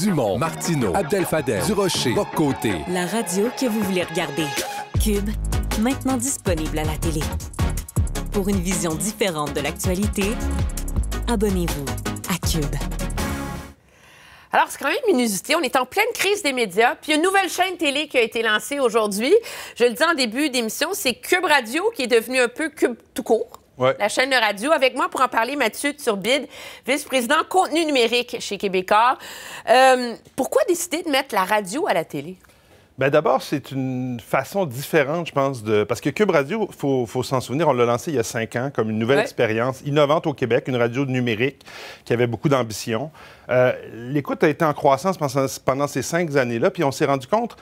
Dumont, Martineau, Abdel-Fader, Durocher, Bocoté. La radio que vous voulez regarder. Cube, maintenant disponible à la télé. Pour une vision différente de l'actualité, abonnez-vous à Cube. Alors, c'est quand même une usité. On est en pleine crise des médias. Puis, une nouvelle chaîne télé qui a été lancée aujourd'hui. Je le dis en début d'émission, c'est Cube Radio qui est devenu un peu Cube tout court la chaîne de radio. Avec moi pour en parler, Mathieu Turbide, vice-président contenu numérique chez Québécois. Euh, pourquoi décider de mettre la radio à la télé? Bien, d'abord, c'est une façon différente, je pense, de. Parce que Cube Radio, il faut, s'en souvenir, on l'a lancé il y a cinq ans comme une nouvelle expérience innovante au Québec, une radio numérique qui avait beaucoup d'ambition. Euh, l'écoute a été en croissance pendant ces cinq années-là, puis on s'est rendu compte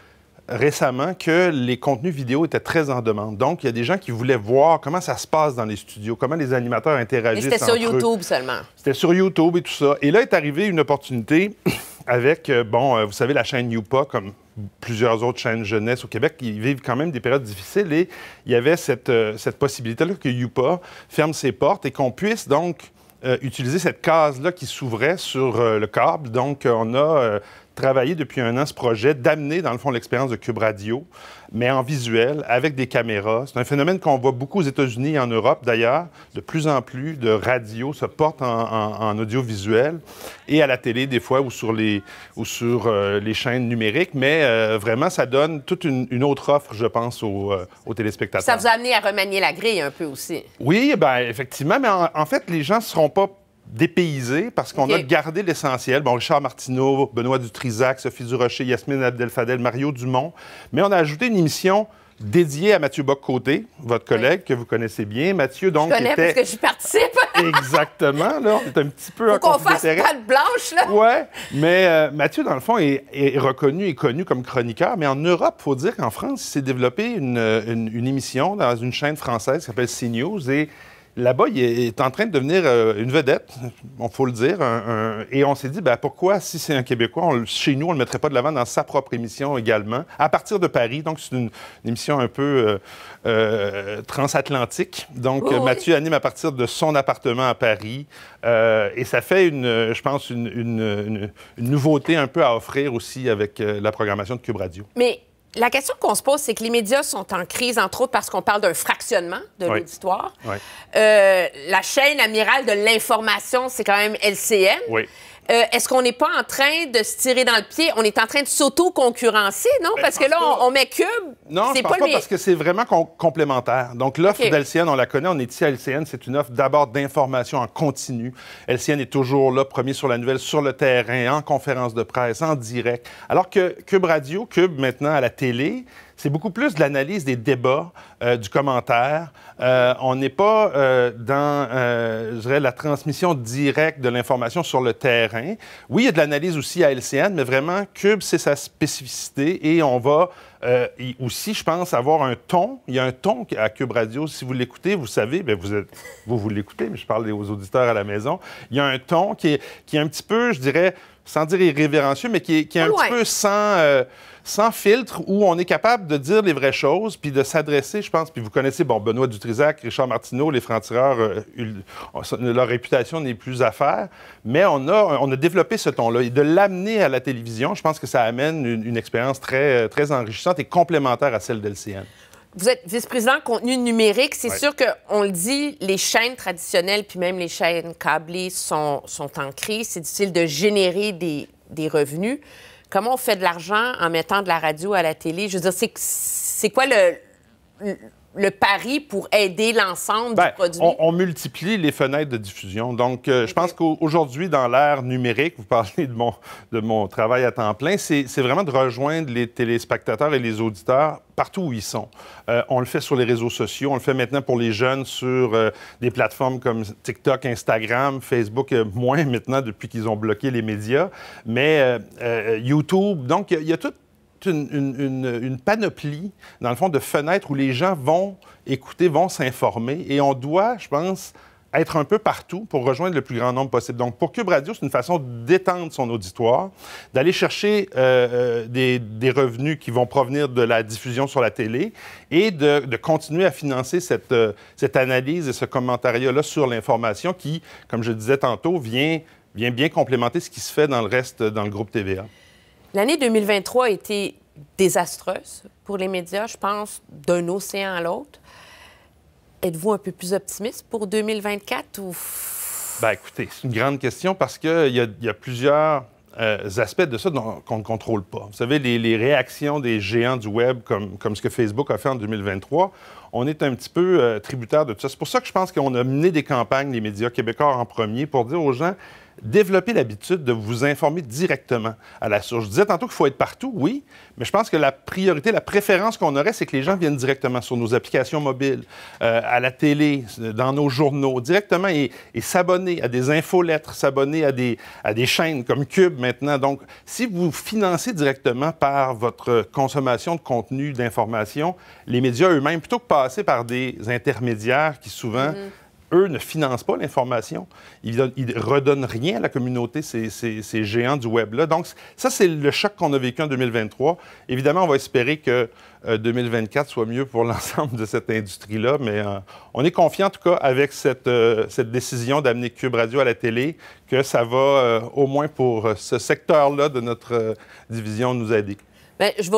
récemment que les contenus vidéo étaient très en demande. Donc, il y a des gens qui voulaient voir comment ça se passe dans les studios, comment les animateurs interagissent. c'était sur YouTube seulement. C'était sur YouTube et tout ça. Et là est arrivée une opportunité avec, euh, bon, euh, vous savez, la chaîne Youpa, comme plusieurs autres chaînes jeunesse au Québec, qui vivent quand même des périodes difficiles et il y avait cette, euh, possibilité-là que Youpa ferme ses portes et qu'on puisse donc utiliser cette case-là qui s'ouvrait sur le câble. Donc, on a travaillé depuis un an ce projet d'amener, dans le fond, l'expérience de Cube Radio, mais en visuel, avec des caméras. C'est un phénomène qu'on voit beaucoup aux États-Unis et en Europe, d'ailleurs. De plus en plus de radios se portent en, audiovisuel et à la télé, des fois, ou sur les, ou sur, euh, les chaînes numériques. Mais euh, vraiment, ça donne toute une, autre offre, je pense, aux, euh, téléspectateurs. Ça vous a amené à remanier la grille un peu aussi. Oui, ben effectivement. Mais en, en fait, les gens ne seront pas dépaysé parce qu'on a gardé l'essentiel. Bon, Richard Martineau, Benoît Dutrisac, Sophie Durocher, Yasmine Abdel-Fadel, Mario Dumont. Mais on a ajouté une émission dédiée à Mathieu bock votre collègue que vous connaissez bien. Mathieu, donc. Je connais parce que j'y participe. Exactement, là. un petit peu Faut qu'on fasse blanche, là. Ouais. Mais euh, Mathieu, dans le fond, est, reconnu et connu comme chroniqueur. Mais en Europe, il faut dire qu'en France, il s'est développé une, émission dans une chaîne française qui s'appelle CNews et là-bas, il est en train de devenir euh, une vedette, on faut le dire. et on s'est dit, ben, pourquoi, si c'est un Québécois, chez nous, on ne le mettrait pas de l'avant dans sa propre émission également, à partir de Paris. Donc, c'est une, émission un peu euh, euh, transatlantique. Donc, Mathieu anime à partir de son appartement à Paris. et ça fait, une, je pense, une, nouveauté un peu à offrir aussi avec la programmation de Cube Radio. La question qu'on se pose, c'est que les médias sont en crise, entre autres parce qu'on parle d'un fractionnement de l'histoire l'auditoire. Euh, la chaîne amirale de l'information, c'est quand même LCN. Euh, est-ce qu'on n'est pas en train de se tirer dans le pied? On est en train de s'auto-concurrencer, non? Ben, parce que là, on, met Cube. Non, pas, parce que c'est vraiment complémentaire. Donc, l'offre d'LCN, on la connaît, on est ici à LCN. C'est une offre d'abord d'information en continu. LCN est toujours là, premier sur la nouvelle, sur le terrain, en conférence de presse, en direct. Alors que Cube Radio, Cube maintenant à la télé, c'est beaucoup plus de l'analyse des débats, euh, du commentaire. Euh, on n'est pas euh, dans, je dirais, la transmission directe de l'information sur le terrain. Oui, il y a de l'analyse aussi à LCN, mais vraiment, Cube, c'est sa spécificité et on va euh, et aussi, je pense avoir un ton. Il y a un ton à Cube Radio. Si vous l'écoutez, vous savez, ben, vous, vous, l'écoutez, mais je parle aux auditeurs à la maison. Il y a un ton qui est, qui est un petit peu, je dirais, sans dire irrévérencieux, mais qui est, qui est un petit peu sans, euh, sans filtre, où on est capable de dire les vraies choses, puis de s'adresser, je pense. Puis vous connaissez, bon, Benoît Dutrisac, Richard Martineau, les francs-tireurs, euh, leur réputation n'est plus à faire, mais on a, on a développé ce ton-là. Et de l'amener à la télévision, je pense que ça amène une, une expérience très, très enrichissante est complémentaire à celle d'LCN. Vous êtes vice-président contenu numérique. C'est sûr qu'on le dit, les chaînes traditionnelles, puis même les chaînes câblées sont, sont en C'est difficile de générer des, des revenus. Comment on fait de l'argent en mettant de la radio à la télé? Je veux dire, c'est quoi le, le pari pour aider l'ensemble du ben, produit? On, multiplie les fenêtres de diffusion. Donc, euh, je pense qu'aujourd'hui, dans l'ère numérique, vous parlez de mon, de mon travail à temps plein, c'est vraiment de rejoindre les téléspectateurs et les auditeurs partout où ils sont. Euh, on le fait sur les réseaux sociaux, on le fait maintenant pour les jeunes sur euh, des plateformes comme TikTok, Instagram, Facebook, moins maintenant depuis qu'ils ont bloqué les médias, mais YouTube. Donc, il y a tout une, panoplie, dans le fond, de fenêtres où les gens vont écouter, vont s'informer. Et on doit, je pense, être un peu partout pour rejoindre le plus grand nombre possible. Donc, pour Cube Radio, c'est une façon d'étendre son auditoire, d'aller chercher euh, euh, des, revenus qui vont provenir de la diffusion sur la télé et de, continuer à financer euh, cette, analyse et ce commentariat-là sur l'information qui, comme je disais tantôt, vient, vient bien complémenter ce qui se fait dans le reste, dans le groupe TVA. L'année 2023 a été désastreuse pour les médias, je pense, d'un océan à l'autre. Êtes-vous un peu plus optimiste pour 2024 ou... Bien, écoutez, c'est une grande question parce qu'il y, y, a plusieurs euh, aspects de ça qu'on ne contrôle pas. Vous savez, les, réactions des géants du Web, comme ce que Facebook a fait en 2023, on est un petit peu euh, tributaire de tout ça. C'est pour ça que je pense qu'on a mené des campagnes, les médias québécois en premier, pour dire aux gens, développez l'habitude de vous informer directement à la source. Je disais tantôt qu'il faut être partout, oui, mais je pense que la priorité, la préférence qu'on aurait, c'est que les gens viennent directement sur nos applications mobiles, euh, à la télé, dans nos journaux, directement et, s'abonner à des infolettres, s'abonner à des, à des chaînes comme Cube maintenant. Donc, si vous financez directement par votre consommation de contenu, d'information, les médias eux-mêmes, plutôt que par passer par des intermédiaires qui souvent... Mhm. eux ne financent pas l'information. Ils ne redonnent rien à la communauté, ces, géants du Web-là. Donc, ça, c'est le choc qu'on a vécu en 2023. Évidemment, on va espérer que 2024 euh, soit mieux pour l'ensemble de cette industrie-là, mais euh, on est confiant, en tout cas, avec cette, euh, cette décision d'amener Cube Radio à la télé, que ça va, au moins pour ce secteur-là de notre division, nous aider. Ben, je,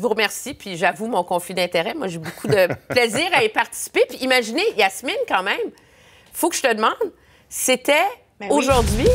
vous remercie, puis j'avoue mon conflit d'intérêt. Moi, j'ai beaucoup de plaisir à y participer. Puis imaginez, Yasmine, quand même, faut que je te demande, c'était ben aujourd'hui.